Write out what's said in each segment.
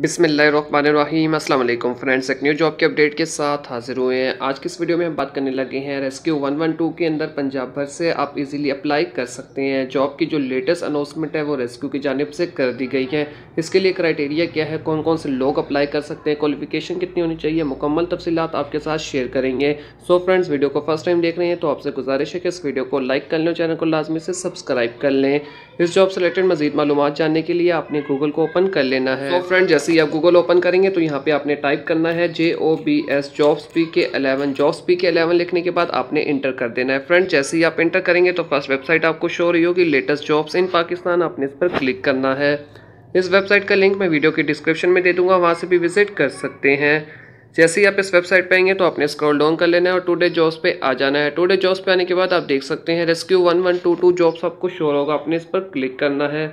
बिसमीम अल्लाम फ्रेंड्स एक न्यू जॉब के अपडेट के साथ हाजिर हुए हैं आज की इस वीडियो में हम बात करने लगे हैं रेस्क्यू 112 के अंदर पंजाब भर से आप इजीली अप्लाई कर सकते हैं जॉब की जो लेटेस्ट अनाउंसमेंट है वो रेस्क्यू की जानब से कर दी गई है इसके लिए क्राइटेरिया क्या है कौन कौन से लोग अप्लाई कर सकते हैं क्वालिफिकेशन कितनी होनी चाहिए मुकम्मल तफसीत आपके साथ शेयर करेंगे सो फ्रेंड्स वीडियो को फर्स्ट टाइम देख रहे हैं तो आपसे गुजारिश है कि इस वीडियो को लाइक कर लें चैनल को लाजमी से सब्सक्राइब कर लें इस जॉब से रिलेटेड मजीद मालूम जानने के लिए आपने गूगल को ओपन कर लेना है फ्रेंड जैसे जैसे ही आप गूगल ओपन करेंगे तो यहाँ पे आपने टाइप करना है J O B S jobs P K eleven jobs P K eleven लिखने के बाद आपने इंटर कर देना है फ्रेंड जैसे ही आप इंटर करेंगे तो फर्स्ट वेबसाइट आपको शो रही होगी लेटेस्ट जॉब्स इन पाकिस्तान आपने इस पर क्लिक करना है इस वेबसाइट का लिंक मैं वीडियो के डिस्क्रिप्शन में दे दूंगा वहाँ से भी विजिट कर सकते हैं जैसे ही आप इस वेबसाइट पर आएंगे तो आपने स्क्रॉल डाउन कर लेना है और टुडे जॉब्स पे आ जाना है टुडे जॉब्स पे आने के बाद आप देख सकते हैं rescue one one two two jobs आपको शोर होगा आपने इस पर क्लिक करना है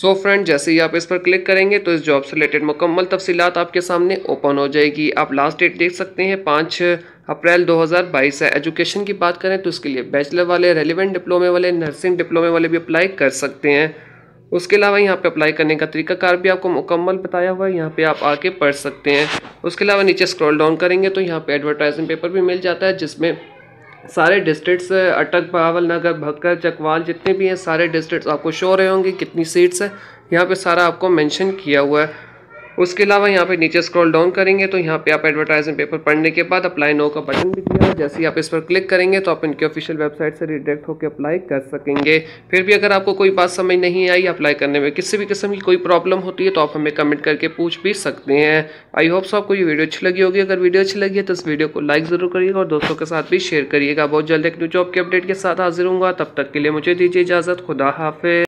सो so फ्रेंड जैसे ही आप इस पर क्लिक करेंगे तो इस जॉब से रिलेटेड मुकम्मल तफसीत आपके सामने ओपन हो जाएगी आप लास्ट डेट देख सकते हैं पाँच अप्रैल 2022 है एजुकेशन की बात करें तो इसके लिए बैचलर वाले रेलिवेंट डिप्लोमे वाले नर्सिंग डिप्लोमे वाले भी अप्लाई कर सकते हैं उसके अलावा यहाँ पे अप्लाई करने का तरीकाकार भी आपको मुकम्मल बताया हुआ है यहाँ पे आप आके पढ़ सकते हैं उसके अलावा नीचे स्क्रॉल डाउन करेंगे तो यहाँ पे एडवर्टाइजिंग पेपर भी मिल जाता है जिसमें सारे डिस्ट्रिक्ट्स अटक बावल नगर भक्कर चकवाल जितने भी हैं सारे डिस्ट्रिक्ट आपको शो रहे होंगे कितनी सीट्स हैं यहाँ पे सारा आपको मेंशन किया हुआ है उसके अलावा यहाँ पे नीचे स्क्रॉल डाउन करेंगे तो यहाँ पे आप एडवर्टाइजमेंट पेपर पढ़ने के बाद अप्लाई नो का बटन भी दिया जैसे ही आप इस पर क्लिक करेंगे तो आप इनके ऑफिशियल वेबसाइट से रिडेक्ट होकर अप्लाई कर सकेंगे फिर भी अगर आपको कोई बात समझ नहीं आई अप्लाई करने में किसी भी किस्म की कोई प्रॉब्लम होती है तो आप हमें कमेंट करके पूछ भी सकते हैं आई होप सो आपको ये वीडियो अच्छी लगी होगी अगर वीडियो अच्छी लगी है तो इस वीडियो को लाइक ज़रूर करिएगा और दोस्तों के साथ भी शेयर करिएगा बहुत जल्द एक न्यू जॉब के अपडेट के साथ हाजिर हूँ तब तक के लिए मुझे दीजिए इजाज़त खुदा हाफिज